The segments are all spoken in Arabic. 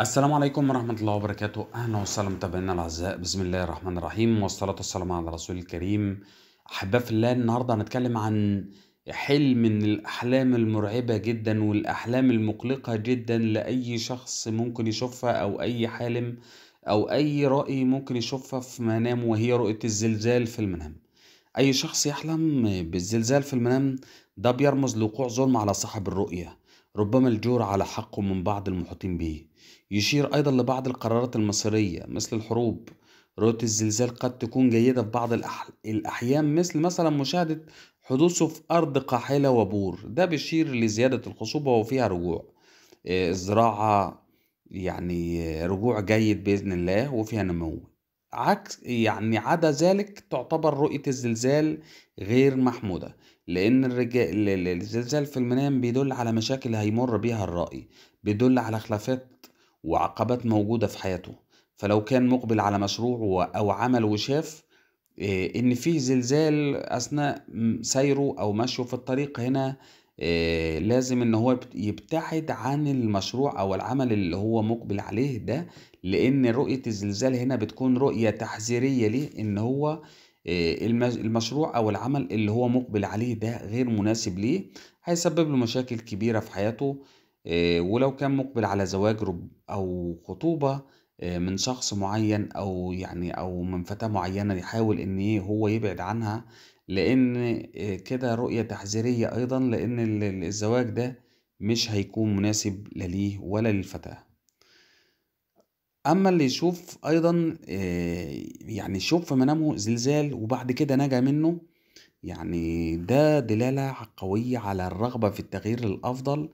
السلام عليكم ورحمة الله وبركاته أهلا وسهلا متابعينا الأعزاء بسم الله الرحمن الرحيم والصلاة والسلام على رسول الكريم أحباء في الله النهاردة هنتكلم عن حلم من الأحلام المرعبة جدا والأحلام المقلقة جدا لأي شخص ممكن يشوفها أو أي حالم أو أي رأي ممكن يشوفها في منام وهي رؤية الزلزال في المنام أي شخص يحلم بالزلزال في المنام ده بيرمز لوقوع ظلم على صاحب الرؤية ربما الجور على حقه من بعض المحيطين به يشير أيضا لبعض القرارات المصيرية مثل الحروب رؤية الزلزال قد تكون جيدة في بعض الأحيان مثل مثلا مشاهدة حدوثه في أرض قاحلة وبور ده بيشير لزيادة الخصوبة وفيها رجوع الزراعة آه، يعني رجوع جيد بإذن الله وفيها نمو عكس يعني عدا ذلك تعتبر رؤية الزلزال غير محمودة لأن الرجال الزلزال في المنام بيدل على مشاكل هيمر بيها الرائي بيدل على خلافات وعقبات موجودة في حياته فلو كان مقبل على مشروع أو عمل وشاف آه، إن فيه زلزال أثناء سيره أو مشيه في الطريق هنا آه، لازم ان هو يبتعد عن المشروع او العمل اللي هو مقبل عليه ده لان رؤية الزلزال هنا بتكون رؤية تحذيرية ليه ان هو آه، المشروع او العمل اللي هو مقبل عليه ده غير مناسب ليه هيسبب له مشاكل كبيره في حياته آه، ولو كان مقبل على زواج او خطوبه آه، من شخص معين او يعني او من فتاه معينه يحاول ان إيه، هو يبعد عنها لان كده رؤيه تحذيريه ايضا لان الزواج ده مش هيكون مناسب لا ليه ولا للفتاه اما اللي يشوف ايضا آه، يعني يشوف في منامه زلزال وبعد كده نجا منه يعني ده دلالة قوية على الرغبة في التغيير للأفضل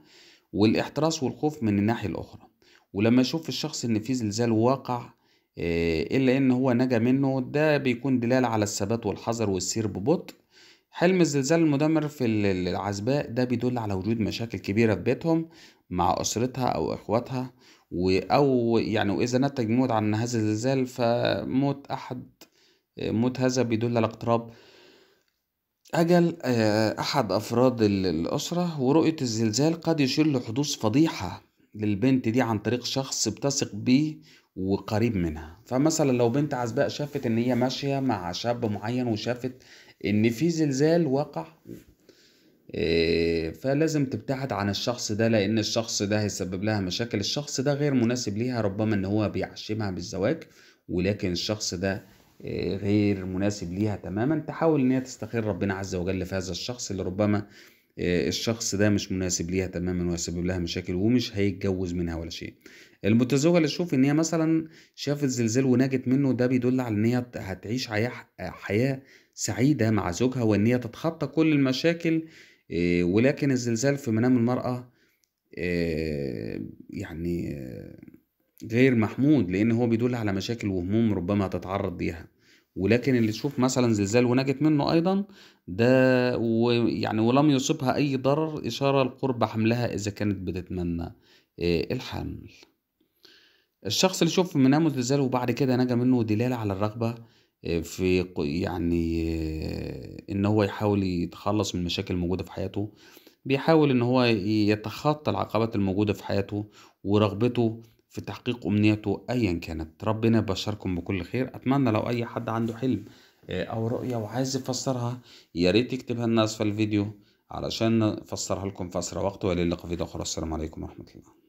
والاحتراس والخوف من الناحية الأخرى ولما يشوف الشخص إن في زلزال واقع آه، إلا إن هو نجا منه ده بيكون دلالة على الثبات والحذر والسير ببطء حلم الزلزال المدمر في العزباء ده بيدل على وجود مشاكل كبيرة في بيتهم مع أسرتها أو إخواتها و أو يعني وإذا نتج موت عن هذا الزلزال فموت أحد موت هذا بيدل على اقتراب أجل آه، أحد أفراد الأسرة ورؤية الزلزال قد يشير لحدوث فضيحة للبنت دي عن طريق شخص بتثق بيه وقريب منها فمثلا لو بنت عزباء شافت ان هي ماشيه مع شاب معين وشافت ان في زلزال وقع آه، فلازم تبتعد عن الشخص ده لان الشخص ده هيسبب لها مشاكل الشخص ده غير مناسب ليها ربما ان هو بيعشمها بالزواج ولكن الشخص ده آه، غير مناسب ليها تماما تحاول ان هي تستخير ربنا عز وجل في هذا الشخص اللي ربما آه، الشخص ده مش مناسب ليها تماما وهيسبب لها مشاكل ومش هيتجوز منها ولا شيء المتزوجه اللي تشوف ان هي مثلا شافت زلزال ونجت منه ده بيدل على ان هي هتعيش حياه حياه سعيده مع زوجها وان هي تتخطى كل المشاكل آه، ولكن الزلزال في منام المراه آه، يعني غير محمود لان هو بيدل على مشاكل وهموم ربما تتعرض ليها ولكن اللي تشوف مثلا زلزال ونجت منه ايضا ده ويعني ولم يصبها اي ضرر اشاره لقرب حملها اذا كانت بتتمنى آه، الحمل الشخص اللي شوف منامه زلزال وبعد كده نجا منه دلاله على الرغبه آه، في يعني آه، ان هو يحاول يتخلص من المشاكل الموجوده في حياته بيحاول ان هو يتخطى العقبات الموجوده في حياته ورغبته في تحقيق امنيته ايا كانت ربنا يبشركم بكل خير اتمنى لو اي حد عنده حلم آه، او رؤيه وعايز يفسرها يا ريت يكتبها لنا اسفل الفيديو علشان نفسرها لكم في اسرع وقت والى اللقاء في فيديو اخر السلام عليكم ورحمه الله